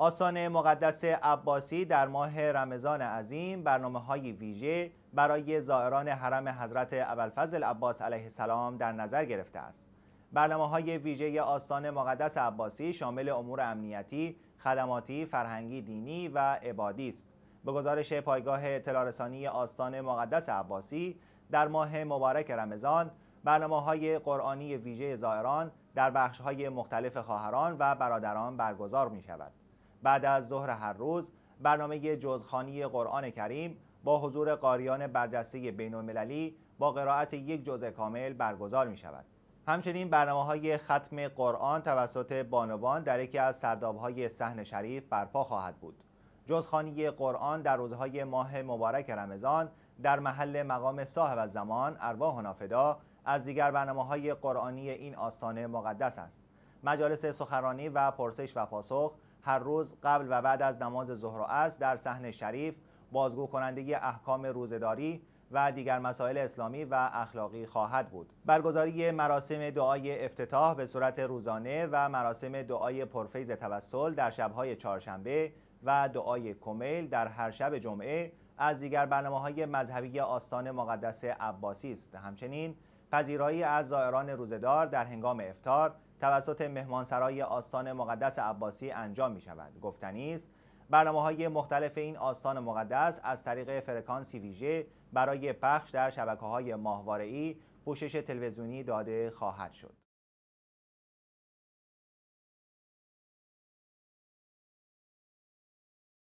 آسان مقدس عباسی در ماه رمضان عظیم برنامه های ویژه برای زائران حرم حضرت ابوالفضل عباس علیه السلام در نظر گرفته است. برنامه های ویژه آستان مقدس عباسی شامل امور امنیتی، خدماتی، فرهنگی، دینی و عبادی است. به گزارش پایگاه اطلاعرسانی آستان مقدس عباسی در ماه مبارک رمضان برنامه های قرآنی ویژه زائران در بخش های مختلف خواهران و برادران برگزار می شود. بعد از ظهر هر روز برنامه جزخانی قرآن کریم با حضور قاریان برجسته بین المللی با قرائت یک جزء کامل برگزار می شود. همچنین برنامه های ختم قرآن توسط بانوان در یکی از سرداب های سحن شریف برپا خواهد بود. جزخانی قرآن در روزهای ماه مبارک رمضان در محل مقام صاحب زمان ارواح نافدا از دیگر برنامه های قرآنی این آستانه مقدس است. مجالس سخرانی و پرسش و پاسخ هر روز قبل و بعد از نماز ظهر و عصر در صحن شریف بازگو کننده احکام روزداری و دیگر مسائل اسلامی و اخلاقی خواهد بود برگزاری مراسم دعای افتتاح به صورت روزانه و مراسم دعای پرفیز توسل در شبهای چهارشنبه و دعای کمیل در هر شب جمعه از دیگر برنامه های مذهبی آستان مقدس عباسی است همچنین پذیرایی از زائران روزدار در هنگام افتار توسط مهمانسرای آستان مقدس عباسی انجام می شود. گفتنی است برنامه های مختلف این آستان مقدس از طریق فرکانسی ویژه برای پخش در شبکه های ماهواره ای پوشش تلویزیونی داده خواهد شد.